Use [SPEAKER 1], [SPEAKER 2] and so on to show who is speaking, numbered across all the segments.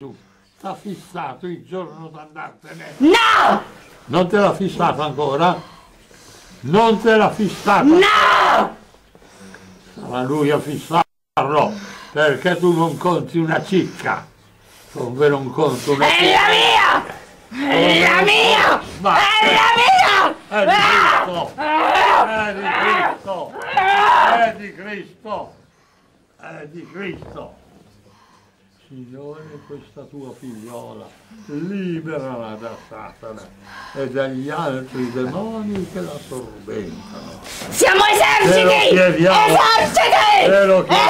[SPEAKER 1] Tu sta fissato il giorno d'andartene. No! Non te l'ha fissato ancora? Non te l'ha fissato! No! Sarà lui a fissarlo, perché tu non conti una cicca. Ovvero non conto una cicca. È la mia! È la mia! Ma è la eh, mia! È eh, di Cristo! È eh, di Cristo! È ah! di Cristo! È di Cristo! Signore, questa tua figliola, liberala da Satana e dagli altri demoni che la sorbentano. Siamo eserciti! Eserciti!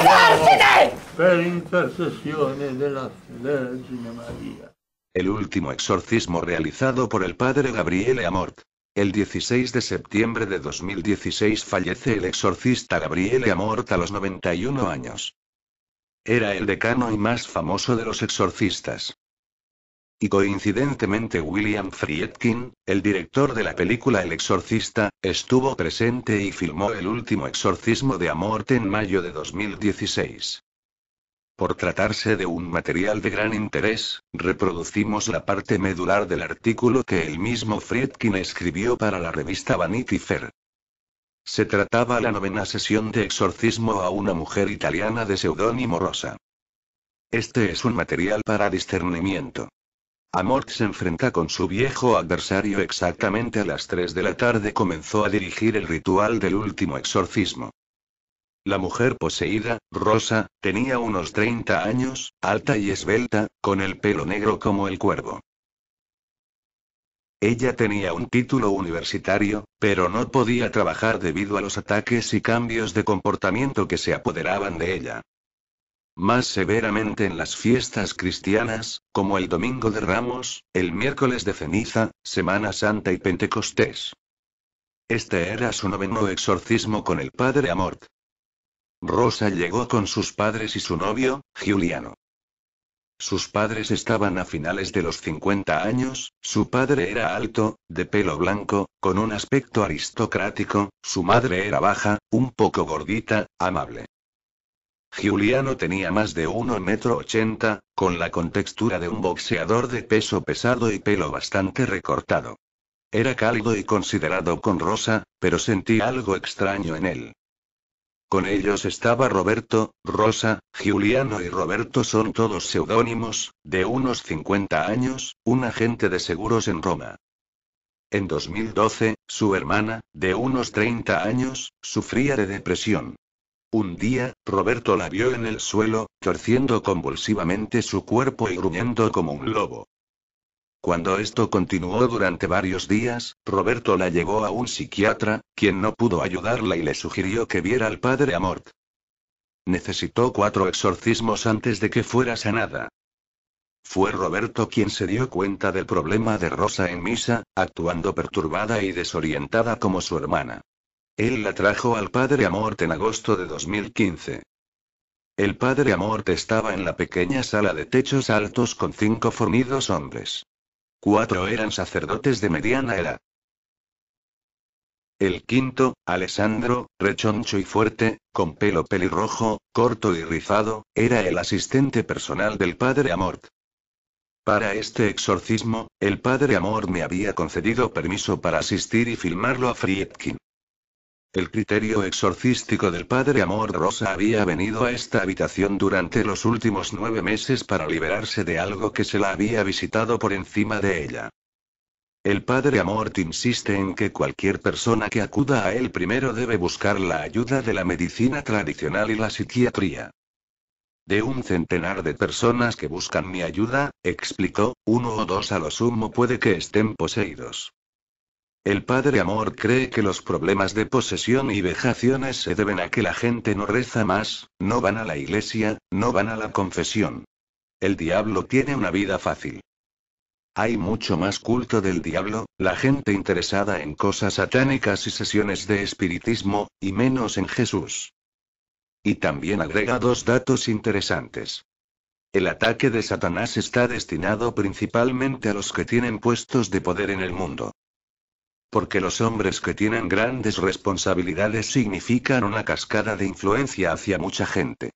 [SPEAKER 1] Eserciti! Per intercessione della Vergine Maria. El último exorcismo realizado por el padre Gabriele Amort. El 16 de septiembre de 2016 fallece el exorcista Gabriele Amort a los 91 años. Era el decano y más famoso de los exorcistas. Y coincidentemente William Friedkin, el director de la película El Exorcista, estuvo presente y filmó el último exorcismo de Amorte en mayo de 2016. Por tratarse de un material de gran interés, reproducimos la parte medular del artículo que el mismo Friedkin escribió para la revista Vanity Fair. Se trataba la novena sesión de exorcismo a una mujer italiana de seudónimo Rosa. Este es un material para discernimiento. Amort se enfrenta con su viejo adversario exactamente a las 3 de la tarde comenzó a dirigir el ritual del último exorcismo. La mujer poseída, Rosa, tenía unos 30 años, alta y esbelta, con el pelo negro como el cuervo. Ella tenía un título universitario, pero no podía trabajar debido a los ataques y cambios de comportamiento que se apoderaban de ella. Más severamente en las fiestas cristianas, como el Domingo de Ramos, el miércoles de ceniza, Semana Santa y Pentecostés. Este era su noveno exorcismo con el padre Amort. Rosa llegó con sus padres y su novio, Giuliano. Sus padres estaban a finales de los 50 años, su padre era alto, de pelo blanco, con un aspecto aristocrático, su madre era baja, un poco gordita, amable. Giuliano tenía más de 1,80 metro, con la contextura de un boxeador de peso pesado y pelo bastante recortado. Era cálido y considerado con rosa, pero sentí algo extraño en él. Con ellos estaba Roberto, Rosa, Giuliano y Roberto son todos seudónimos, de unos 50 años, un agente de seguros en Roma. En 2012, su hermana, de unos 30 años, sufría de depresión. Un día, Roberto la vio en el suelo, torciendo convulsivamente su cuerpo y gruñendo como un lobo. Cuando esto continuó durante varios días, Roberto la llevó a un psiquiatra, quien no pudo ayudarla y le sugirió que viera al padre Amort. Necesitó cuatro exorcismos antes de que fuera sanada. Fue Roberto quien se dio cuenta del problema de Rosa en misa, actuando perturbada y desorientada como su hermana. Él la trajo al padre Amort en agosto de 2015. El padre Amort estaba en la pequeña sala de techos altos con cinco fornidos hombres. Cuatro eran sacerdotes de mediana edad. El quinto, Alessandro, rechoncho y fuerte, con pelo pelirrojo, corto y rizado, era el asistente personal del padre Amort. Para este exorcismo, el padre Amort me había concedido permiso para asistir y filmarlo a Friedkin. El criterio exorcístico del padre Amor Rosa había venido a esta habitación durante los últimos nueve meses para liberarse de algo que se la había visitado por encima de ella. El padre Amort insiste en que cualquier persona que acuda a él primero debe buscar la ayuda de la medicina tradicional y la psiquiatría. De un centenar de personas que buscan mi ayuda, explicó, uno o dos a lo sumo puede que estén poseídos. El padre Amor cree que los problemas de posesión y vejaciones se deben a que la gente no reza más, no van a la iglesia, no van a la confesión. El diablo tiene una vida fácil. Hay mucho más culto del diablo, la gente interesada en cosas satánicas y sesiones de espiritismo, y menos en Jesús. Y también agrega dos datos interesantes. El ataque de Satanás está destinado principalmente a los que tienen puestos de poder en el mundo. Porque los hombres que tienen grandes responsabilidades significan una cascada de influencia hacia mucha gente.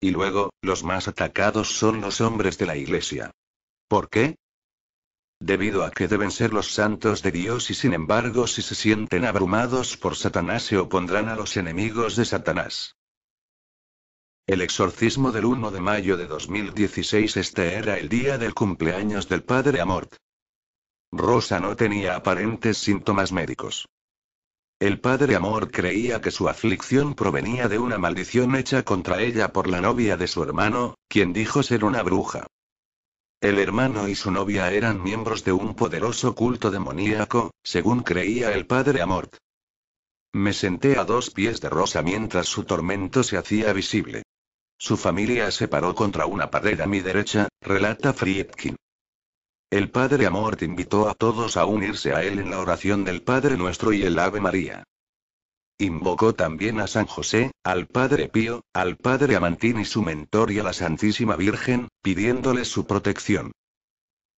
[SPEAKER 1] Y luego, los más atacados son los hombres de la Iglesia. ¿Por qué? Debido a que deben ser los santos de Dios y sin embargo si se sienten abrumados por Satanás se opondrán a los enemigos de Satanás. El exorcismo del 1 de mayo de 2016 este era el día del cumpleaños del padre Amort. Rosa no tenía aparentes síntomas médicos. El padre Amor creía que su aflicción provenía de una maldición hecha contra ella por la novia de su hermano, quien dijo ser una bruja. El hermano y su novia eran miembros de un poderoso culto demoníaco, según creía el padre Amort. Me senté a dos pies de Rosa mientras su tormento se hacía visible. Su familia se paró contra una pared a mi derecha, relata Friedkin. El Padre Amor te invitó a todos a unirse a él en la oración del Padre Nuestro y el Ave María. Invocó también a San José, al Padre Pío, al Padre Amantín y su mentor y a la Santísima Virgen, pidiéndoles su protección.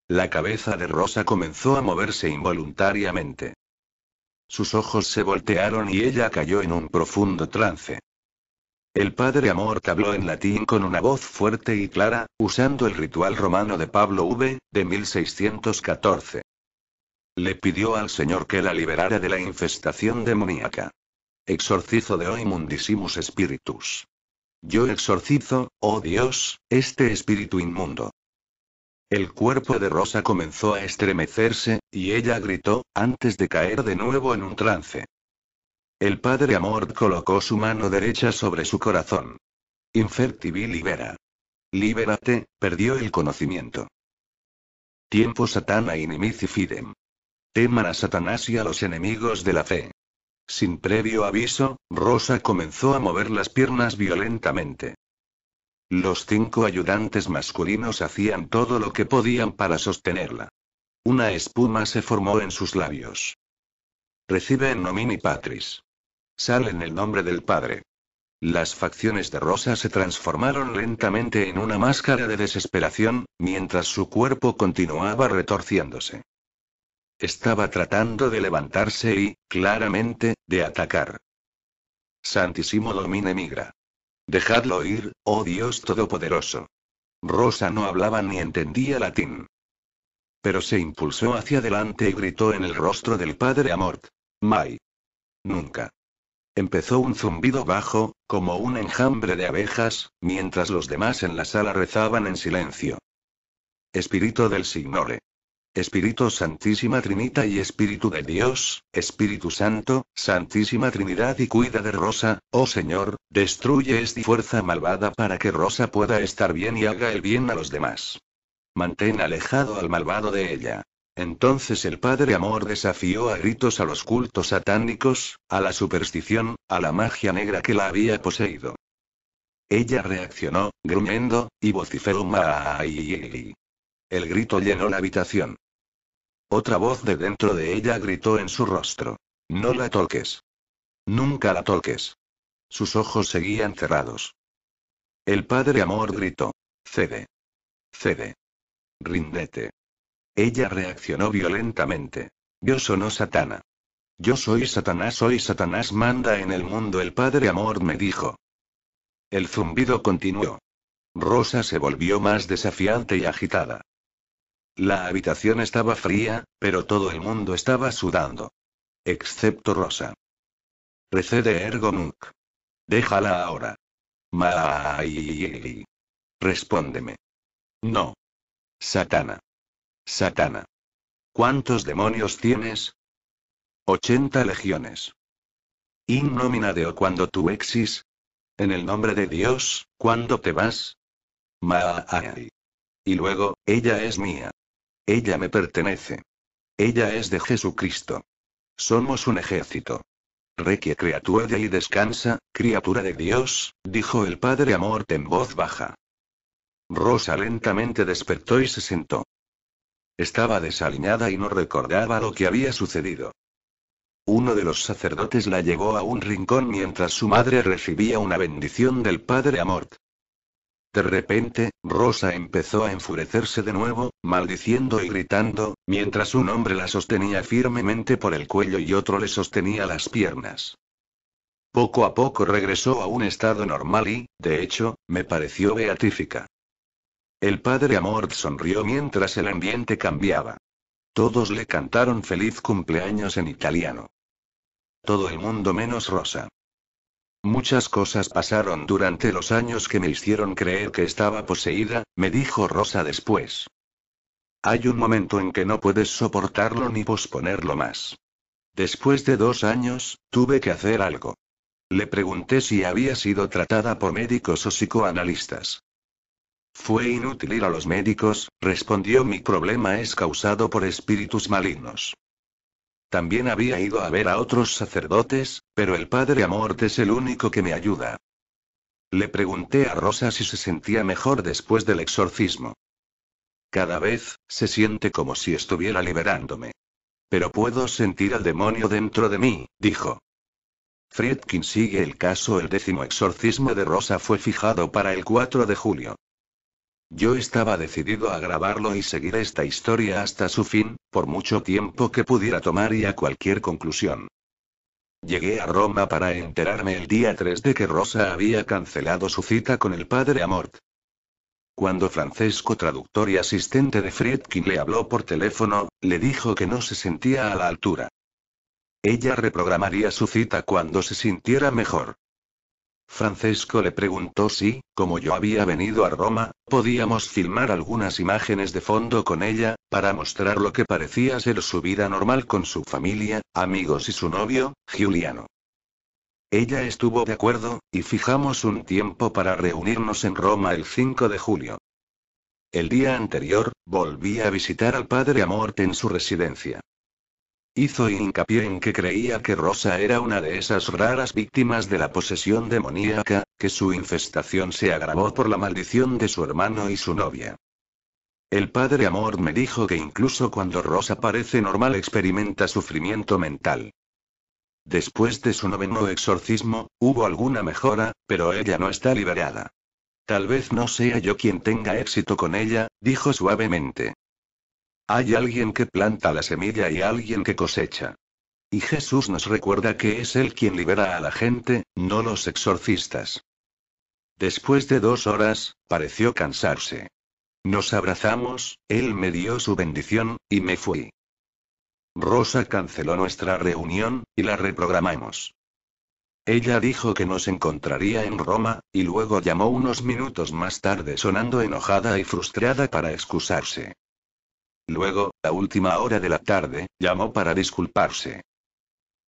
[SPEAKER 1] La cabeza de Rosa comenzó a moverse involuntariamente. Sus ojos se voltearon y ella cayó en un profundo trance. El padre Amor habló en latín con una voz fuerte y clara, usando el ritual romano de Pablo V, de 1614. Le pidió al Señor que la liberara de la infestación demoníaca. Exorcizo de hoy spiritus. Yo exorcizo, oh Dios, este espíritu inmundo. El cuerpo de Rosa comenzó a estremecerse, y ella gritó, antes de caer de nuevo en un trance. El padre amord colocó su mano derecha sobre su corazón. infertivi libera. Libérate, perdió el conocimiento. Tiempo Satana inimici fidem. Teman a Satanás y a los enemigos de la fe. Sin previo aviso, Rosa comenzó a mover las piernas violentamente. Los cinco ayudantes masculinos hacían todo lo que podían para sostenerla. Una espuma se formó en sus labios. Recibe en nomini patris. Sal en el nombre del Padre. Las facciones de Rosa se transformaron lentamente en una máscara de desesperación, mientras su cuerpo continuaba retorciéndose. Estaba tratando de levantarse y, claramente, de atacar. Santísimo Domine migra. Dejadlo ir, oh Dios Todopoderoso. Rosa no hablaba ni entendía latín. Pero se impulsó hacia adelante y gritó en el rostro del padre Amort. Mai. Nunca. Empezó un zumbido bajo, como un enjambre de abejas, mientras los demás en la sala rezaban en silencio. Espíritu del Signore. Espíritu Santísima Trinita y Espíritu de Dios, Espíritu Santo, Santísima Trinidad y cuida de Rosa, oh Señor, destruye esta fuerza malvada para que Rosa pueda estar bien y haga el bien a los demás. Mantén alejado al malvado de ella. Entonces el padre Amor desafió a gritos a los cultos satánicos, a la superstición, a la magia negra que la había poseído. Ella reaccionó, gruñendo, y vociferó Maaaiiii. El grito llenó la habitación. Otra voz de dentro de ella gritó en su rostro. No la toques. Nunca la toques. Sus ojos seguían cerrados. El padre Amor gritó. Cede. Cede. Rindete. Ella reaccionó violentamente. Yo soy Satana. Yo soy Satanás, hoy Satanás manda en el mundo, el Padre Amor me dijo. El zumbido continuó. Rosa se volvió más desafiante y agitada. La habitación estaba fría, pero todo el mundo estaba sudando. Excepto Rosa. Recede ergo Déjala ahora. Maai. Respóndeme. No. Satana. Satana. ¿Cuántos demonios tienes? 80 legiones. In nomina deo cuando tú exis. En el nombre de Dios, ¿cuándo te vas? Maai. Y luego, ella es mía. Ella me pertenece. Ella es de Jesucristo. Somos un ejército. Requie criatura y descansa, criatura de Dios, dijo el padre Amor en voz baja. Rosa lentamente despertó y se sentó. Estaba desaliñada y no recordaba lo que había sucedido. Uno de los sacerdotes la llevó a un rincón mientras su madre recibía una bendición del padre Amort. De repente, Rosa empezó a enfurecerse de nuevo, maldiciendo y gritando, mientras un hombre la sostenía firmemente por el cuello y otro le sostenía las piernas. Poco a poco regresó a un estado normal y, de hecho, me pareció beatífica. El padre Amort sonrió mientras el ambiente cambiaba. Todos le cantaron feliz cumpleaños en italiano. Todo el mundo menos Rosa. Muchas cosas pasaron durante los años que me hicieron creer que estaba poseída, me dijo Rosa después. Hay un momento en que no puedes soportarlo ni posponerlo más. Después de dos años, tuve que hacer algo. Le pregunté si había sido tratada por médicos o psicoanalistas. Fue inútil ir a los médicos, respondió mi problema es causado por espíritus malignos. También había ido a ver a otros sacerdotes, pero el padre Amort es el único que me ayuda. Le pregunté a Rosa si se sentía mejor después del exorcismo. Cada vez, se siente como si estuviera liberándome. Pero puedo sentir al demonio dentro de mí, dijo. Friedkin sigue el caso. El décimo exorcismo de Rosa fue fijado para el 4 de julio. Yo estaba decidido a grabarlo y seguir esta historia hasta su fin, por mucho tiempo que pudiera tomar y a cualquier conclusión. Llegué a Roma para enterarme el día 3 de que Rosa había cancelado su cita con el padre Amort. Cuando Francesco, traductor y asistente de Friedkin, le habló por teléfono, le dijo que no se sentía a la altura. Ella reprogramaría su cita cuando se sintiera mejor. Francesco le preguntó si, como yo había venido a Roma, podíamos filmar algunas imágenes de fondo con ella, para mostrar lo que parecía ser su vida normal con su familia, amigos y su novio, Giuliano. Ella estuvo de acuerdo, y fijamos un tiempo para reunirnos en Roma el 5 de julio. El día anterior, volví a visitar al padre Amort en su residencia. Hizo hincapié en que creía que Rosa era una de esas raras víctimas de la posesión demoníaca, que su infestación se agravó por la maldición de su hermano y su novia. El padre Amor me dijo que incluso cuando Rosa parece normal experimenta sufrimiento mental. Después de su noveno exorcismo, hubo alguna mejora, pero ella no está liberada. Tal vez no sea yo quien tenga éxito con ella, dijo suavemente. Hay alguien que planta la semilla y alguien que cosecha. Y Jesús nos recuerda que es Él quien libera a la gente, no los exorcistas. Después de dos horas, pareció cansarse. Nos abrazamos, Él me dio su bendición, y me fui. Rosa canceló nuestra reunión, y la reprogramamos. Ella dijo que nos encontraría en Roma, y luego llamó unos minutos más tarde sonando enojada y frustrada para excusarse. Luego, a última hora de la tarde, llamó para disculparse.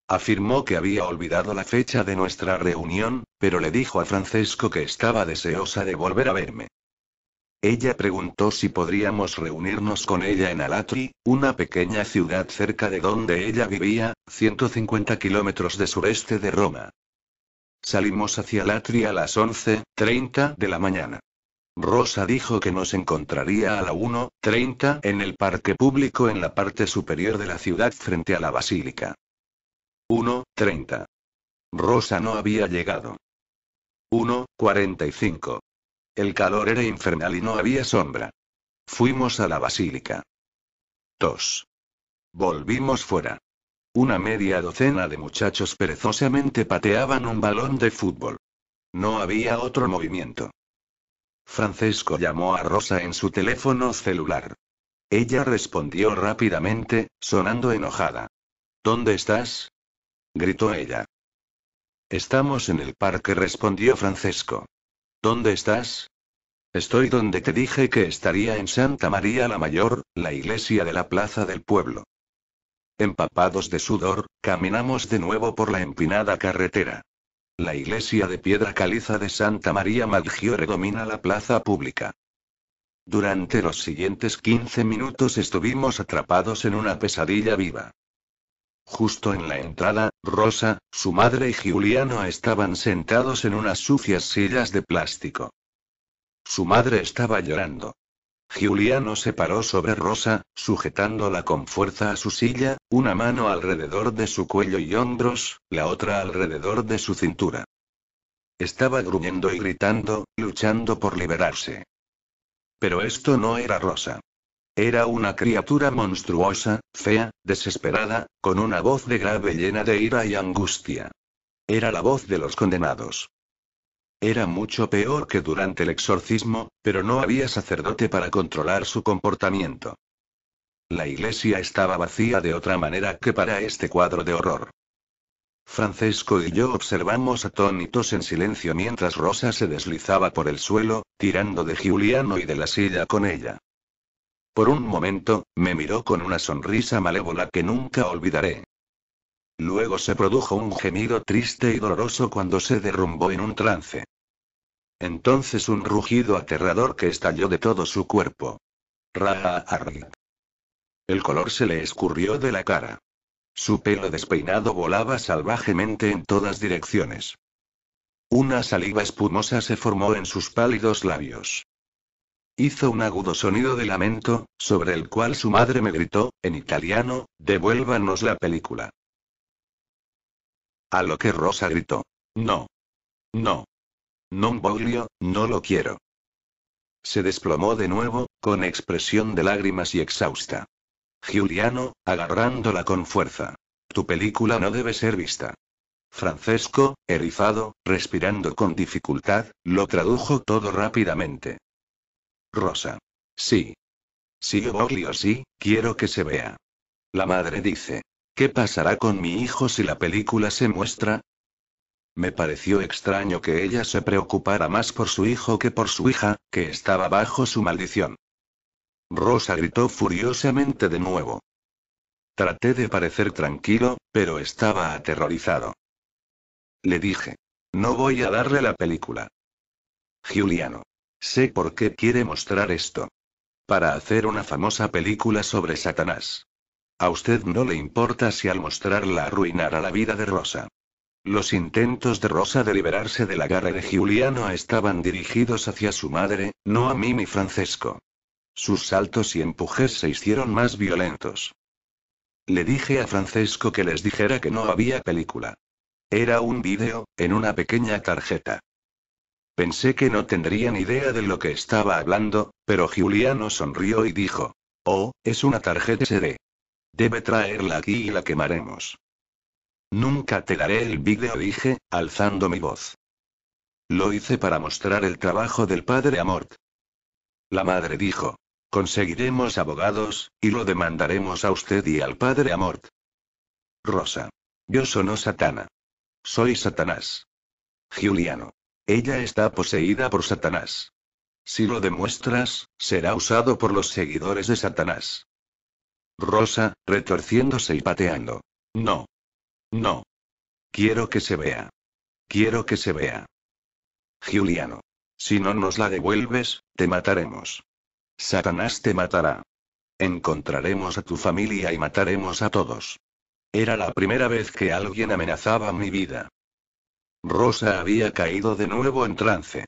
[SPEAKER 1] Afirmó que había olvidado la fecha de nuestra reunión, pero le dijo a Francesco que estaba deseosa de volver a verme. Ella preguntó si podríamos reunirnos con ella en Alatri, una pequeña ciudad cerca de donde ella vivía, 150 kilómetros de sureste de Roma. Salimos hacia Alatri a las 11.30 de la mañana. Rosa dijo que nos encontraría a la 1.30 en el parque público en la parte superior de la ciudad frente a la basílica. 1.30. Rosa no había llegado. 1.45. El calor era infernal y no había sombra. Fuimos a la basílica. 2. Volvimos fuera. Una media docena de muchachos perezosamente pateaban un balón de fútbol. No había otro movimiento. Francesco llamó a Rosa en su teléfono celular. Ella respondió rápidamente, sonando enojada. ¿Dónde estás? gritó ella. Estamos en el parque, respondió Francesco. ¿Dónde estás? Estoy donde te dije que estaría en Santa María la Mayor, la iglesia de la plaza del pueblo. Empapados de sudor, caminamos de nuevo por la empinada carretera. La iglesia de piedra caliza de Santa María Maggiore domina la plaza pública. Durante los siguientes 15 minutos estuvimos atrapados en una pesadilla viva. Justo en la entrada, Rosa, su madre y Giuliano estaban sentados en unas sucias sillas de plástico. Su madre estaba llorando. Giuliano se paró sobre Rosa, sujetándola con fuerza a su silla, una mano alrededor de su cuello y hombros, la otra alrededor de su cintura. Estaba gruñendo y gritando, luchando por liberarse. Pero esto no era Rosa. Era una criatura monstruosa, fea, desesperada, con una voz de grave llena de ira y angustia. Era la voz de los condenados. Era mucho peor que durante el exorcismo, pero no había sacerdote para controlar su comportamiento. La iglesia estaba vacía de otra manera que para este cuadro de horror. Francesco y yo observamos atónitos en silencio mientras Rosa se deslizaba por el suelo, tirando de Giuliano y de la silla con ella. Por un momento, me miró con una sonrisa malévola que nunca olvidaré, Luego se produjo un gemido triste y doloroso cuando se derrumbó en un trance. Entonces un rugido aterrador que estalló de todo su cuerpo. Raarg. El color se le escurrió de la cara. Su pelo despeinado volaba salvajemente en todas direcciones. Una saliva espumosa se formó en sus pálidos labios. Hizo un agudo sonido de lamento, sobre el cual su madre me gritó, en italiano, devuélvanos la película. A lo que Rosa gritó. No. No. Non voglio, no lo quiero. Se desplomó de nuevo, con expresión de lágrimas y exhausta. Giuliano, agarrándola con fuerza. Tu película no debe ser vista. Francesco, erizado, respirando con dificultad, lo tradujo todo rápidamente. Rosa. Sí. Sí, volvió sí, quiero que se vea. La madre dice. ¿Qué pasará con mi hijo si la película se muestra? Me pareció extraño que ella se preocupara más por su hijo que por su hija, que estaba bajo su maldición. Rosa gritó furiosamente de nuevo. Traté de parecer tranquilo, pero estaba aterrorizado. Le dije. No voy a darle la película. Juliano. Sé por qué quiere mostrar esto. Para hacer una famosa película sobre Satanás. A usted no le importa si al mostrarla arruinara la vida de Rosa. Los intentos de Rosa de liberarse de la garra de Giuliano estaban dirigidos hacia su madre, no a mí ni Francesco. Sus saltos y empujes se hicieron más violentos. Le dije a Francesco que les dijera que no había película. Era un vídeo, en una pequeña tarjeta. Pensé que no tendrían idea de lo que estaba hablando, pero Giuliano sonrió y dijo, Oh, es una tarjeta SD. Debe traerla aquí y la quemaremos. Nunca te daré el vídeo, dije, alzando mi voz. Lo hice para mostrar el trabajo del padre Amort. La madre dijo, conseguiremos abogados, y lo demandaremos a usted y al padre Amort. Rosa. Yo sono Satana. Soy Satanás. Giuliano. Ella está poseída por Satanás. Si lo demuestras, será usado por los seguidores de Satanás. Rosa, retorciéndose y pateando. No. No. Quiero que se vea. Quiero que se vea. Juliano. Si no nos la devuelves, te mataremos. Satanás te matará. Encontraremos a tu familia y mataremos a todos. Era la primera vez que alguien amenazaba mi vida. Rosa había caído de nuevo en trance.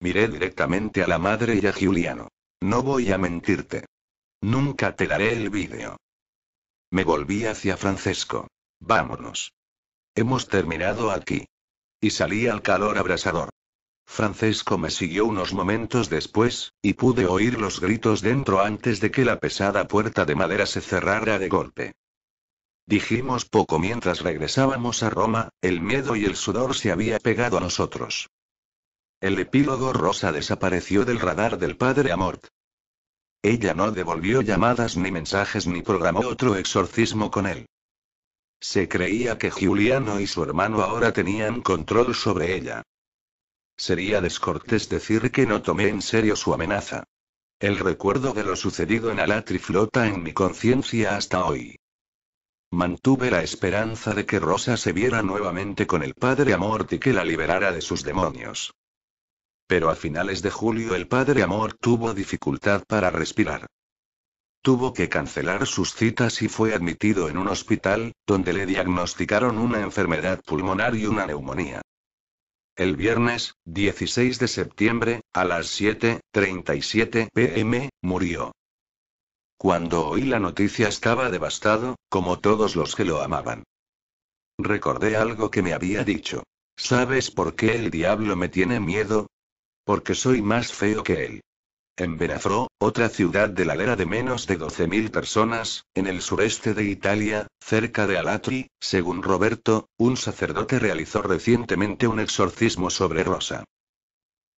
[SPEAKER 1] Miré directamente a la madre y a Juliano. No voy a mentirte. Nunca te daré el vídeo. Me volví hacia Francesco. Vámonos. Hemos terminado aquí. Y salí al calor abrasador. Francesco me siguió unos momentos después, y pude oír los gritos dentro antes de que la pesada puerta de madera se cerrara de golpe. Dijimos poco mientras regresábamos a Roma, el miedo y el sudor se había pegado a nosotros. El epílogo rosa desapareció del radar del padre Amort. Ella no devolvió llamadas ni mensajes ni programó otro exorcismo con él. Se creía que Giuliano y su hermano ahora tenían control sobre ella. Sería descortés decir que no tomé en serio su amenaza. El recuerdo de lo sucedido en Alatri flota en mi conciencia hasta hoy. Mantuve la esperanza de que Rosa se viera nuevamente con el padre Amort y que la liberara de sus demonios. Pero a finales de julio el padre Amor tuvo dificultad para respirar. Tuvo que cancelar sus citas y fue admitido en un hospital, donde le diagnosticaron una enfermedad pulmonar y una neumonía. El viernes, 16 de septiembre, a las 7.37 pm, murió. Cuando oí la noticia estaba devastado, como todos los que lo amaban. Recordé algo que me había dicho. ¿Sabes por qué el diablo me tiene miedo? Porque soy más feo que él. En Benafro, otra ciudad de la lera de menos de 12.000 personas, en el sureste de Italia, cerca de Alatri, según Roberto, un sacerdote realizó recientemente un exorcismo sobre Rosa.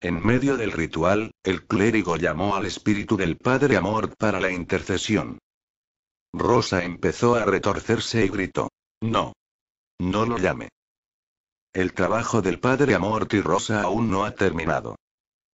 [SPEAKER 1] En medio del ritual, el clérigo llamó al espíritu del Padre Amor para la intercesión. Rosa empezó a retorcerse y gritó. No. No lo llame. El trabajo del Padre Amor y Rosa aún no ha terminado.